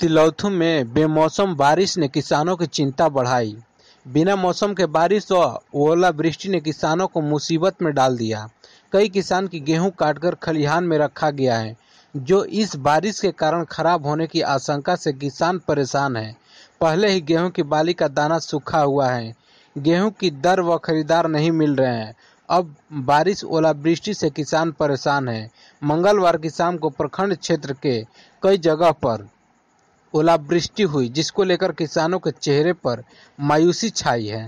तिलौथु में बेमौसम बारिश ने किसानों की चिंता बढ़ाई बिना मौसम के बारिश व ओलावृष्टि ने किसानों को मुसीबत में डाल दिया कई किसान की गेहूं काटकर खलिहान में रखा गया है जो इस बारिश के कारण खराब होने की आशंका से किसान परेशान है पहले ही गेहूं की बाली का दाना सूखा हुआ है गेहूं की दर व खरीदार नहीं मिल रहे हैं अब बारिश ओलावृष्टि से किसान परेशान है मंगलवार की शाम को प्रखंड क्षेत्र के कई जगह पर ओलावृष्टि हुई जिसको लेकर किसानों के चेहरे पर मायूसी छाई है